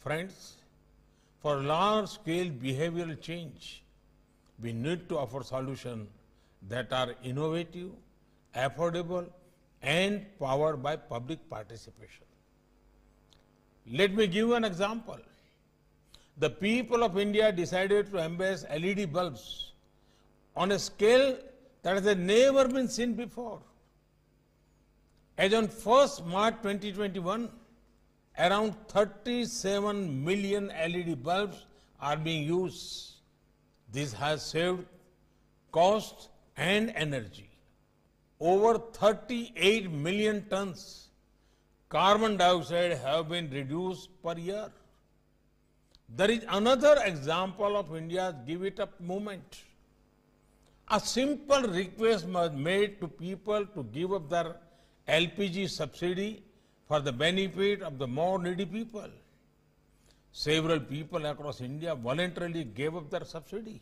Friends, for large scale behavioral change, we need to offer solutions that are innovative, affordable, and powered by public participation. Let me give you an example. The people of India decided to embrace LED bulbs on a scale that has never been seen before. As on 1st March 2021, around 37 million LED bulbs are being used. This has saved cost and energy. Over 38 million tons carbon dioxide have been reduced per year. There is another example of India's Give It Up movement. A simple request was made to people to give up their LPG subsidy for the benefit of the more needy people. Several people across India voluntarily gave up their subsidy.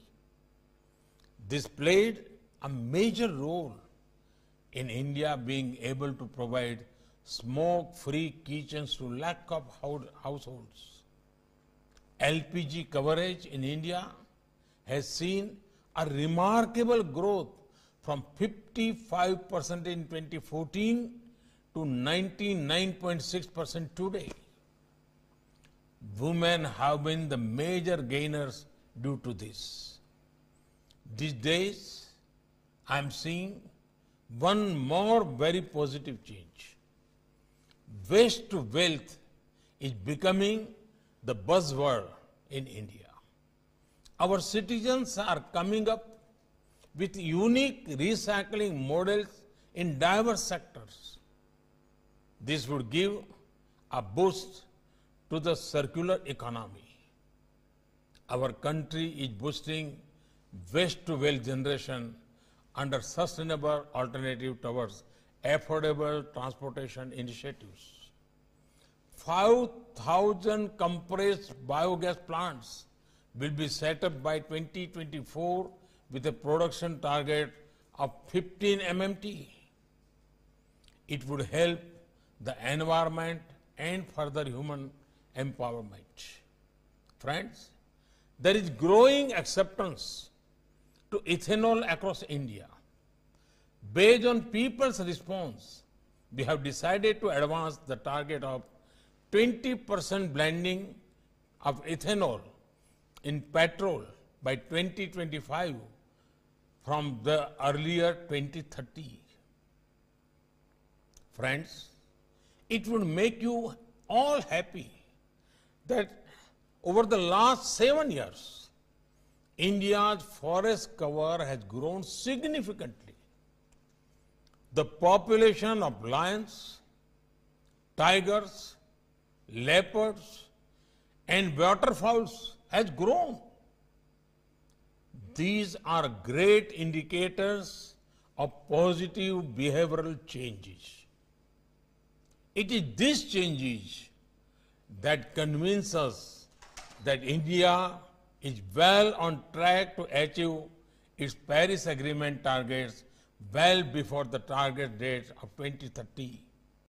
This played a major role in India being able to provide smoke-free kitchens to lack of households. LPG coverage in India has seen a remarkable growth from 55% in 2014 to 99.6 percent today. Women have been the major gainers due to this. These days, I am seeing one more very positive change. Waste to wealth is becoming the buzzword in India. Our citizens are coming up with unique recycling models in diverse sectors. This would give a boost to the circular economy. Our country is boosting waste to wealth generation under sustainable alternative towards affordable transportation initiatives. 5,000 compressed biogas plants will be set up by 2024 with a production target of 15 MMT. It would help the environment and further human empowerment. Friends, there is growing acceptance to ethanol across India. Based on people's response, we have decided to advance the target of 20% blending of ethanol in petrol by 2025 from the earlier 2030. Friends, it would make you all happy that over the last seven years, India's forest cover has grown significantly. The population of lions, tigers, leopards, and waterfowls has grown. These are great indicators of positive behavioral changes. It is these changes that convince us that India is well on track to achieve its Paris Agreement targets well before the target date of 2030.